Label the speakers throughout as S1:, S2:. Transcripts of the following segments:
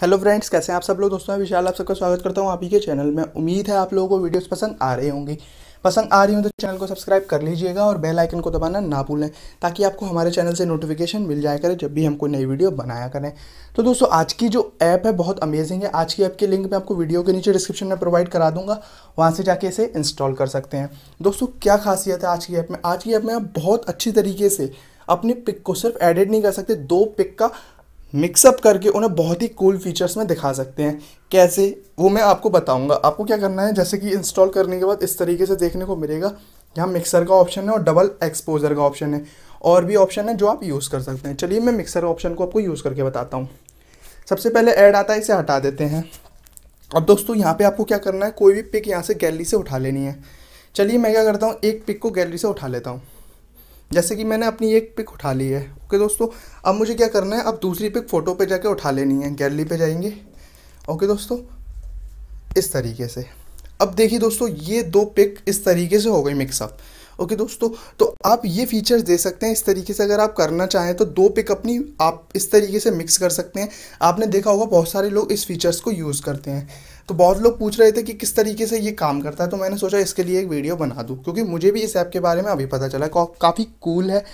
S1: hello friends कैसे हैं आप सब लोग दोस्तों मैं विशाल आप सबका स्वागत करता हूं आप ही के चैनल में उम्मीद है आप लोगों को वीडियोस पसंद आ रहे होंगी पसंद आ रही हो तो चैनल को सब्सक्राइब कर लीजिएगा और बेल आइकन को दबाना ना भूलें ताकि आपको हमारे चैनल से नोटिफिकेशन मिल जाए करे जब भी हम कोई नई वीडियो बनाया करें तो दोस्तों आज की जो ऐप है बहुत अमेजिंग है आज की ऐप के लिंक मैं आपको वीडियो के नीचे डिस्क्रिप्शन में प्रोवाइड करा दूंगा वहाँ से जाके इसे इंस्टॉल कर सकते हैं दोस्तों क्या खासियत है आज की ऐप में आज की ऐप में आप बहुत अच्छी तरीके से अपने पिक को सिर्फ एडिट नहीं कर सकते दो पिक का मिक्सअप करके उन्हें बहुत ही कूल फीचर्स में दिखा सकते हैं कैसे वो मैं आपको बताऊंगा आपको क्या करना है जैसे कि इंस्टॉल करने के बाद इस तरीके से देखने को मिलेगा यहाँ मिक्सर का ऑप्शन है और डबल एक्सपोजर का ऑप्शन है और भी ऑप्शन है जो आप यूज़ कर सकते हैं चलिए मैं मिक्सर ऑप्शन को आपको यूज़ करके बताता हूँ सबसे पहले ऐड आता है इसे हटा देते हैं अब दोस्तों यहाँ पे आपको क्या करना है कोई भी पिक यहाँ से गैलरी से उठा लेनी है चलिए मैं क्या करता हूँ एक पिक को गैलरी से उठा लेता हूँ जैसे कि मैंने अपनी एक पिक उठा ली है ओके दोस्तों अब मुझे क्या करना है अब दूसरी पिक फ़ोटो पे जाके उठा लेनी है गैलरी पे जाएंगे ओके दोस्तों इस तरीके से अब देखिए दोस्तों ये दो पिक इस तरीके से हो गई मिक्सअप ओके दोस्तों तो आप ये फीचर्स दे सकते हैं इस तरीके से अगर आप करना चाहें तो दो पिक अपनी आप इस तरीके से मिक्स कर सकते हैं आपने देखा होगा बहुत सारे लोग इस फीचर्स को यूज़ करते हैं तो बहुत लोग पूछ रहे थे कि किस तरीके से ये काम करता है तो मैंने सोचा इसके लिए एक वीडियो बना दूँ क्योंकि मुझे भी इस ऐप के बारे में अभी पता चला काफ़ी कूल है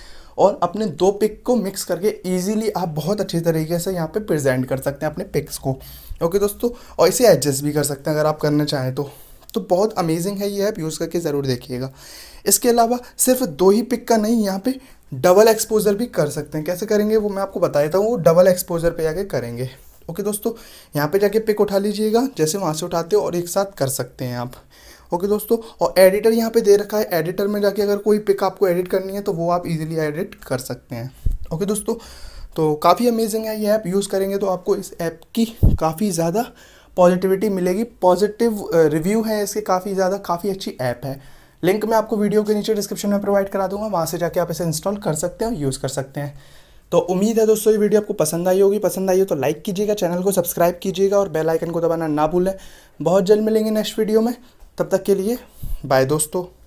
S1: और अपने दो पिक को मिक्स करके इजीली आप बहुत अच्छे तरीके से यहाँ पे प्रेजेंट कर सकते हैं अपने पिक्स को ओके दोस्तों और इसे एडजस्ट भी कर सकते हैं अगर आप करना चाहें तो तो बहुत अमेजिंग है ये ऐप यूज़ करके ज़रूर देखिएगा इसके अलावा सिर्फ दो ही पिक का नहीं यहाँ पे डबल एक्सपोजर भी कर सकते हैं कैसे करेंगे वो मैं आपको बता देता हूँ वो डबल एक्सपोजर पे जाके करेंगे ओके दोस्तों यहाँ पे जाके पिक उठा लीजिएगा जैसे वहाँ से उठाते हो और एक साथ कर सकते हैं आप ओके दोस्तों और एडिटर यहाँ पे दे रखा है एडिटर में जाके अगर कोई पिक आपको एडिट करनी है तो वो आप इजीली एडिट कर सकते हैं ओके दोस्तों तो काफ़ी अमेजिंग है ये ऐप यूज़ करेंगे तो आपको इस ऐप की काफ़ी ज़्यादा पॉजिटिविटी मिलेगी पॉजिटिव रिव्यू है इसके काफ़ी ज़्यादा काफ़ी अच्छी ऐप है लिंक मैं आपको वीडियो के नीचे डिस्क्रिप्शन में प्रोवाइड करा दूंगा वहाँ से जाके आप इसे इंस्टॉल कर सकते हैं और यूज़ कर सकते हैं तो उम्मीद है दोस्तों ये वीडियो आपको पसंद आई होगी पसंद आई हो तो लाइक कीजिएगा चैनल को सब्सक्राइब कीजिएगा और बेल आइकन को दबाना ना भूलें बहुत जल्द मिलेंगे नेक्स्ट वीडियो में तब तक के लिए बाय दोस्तों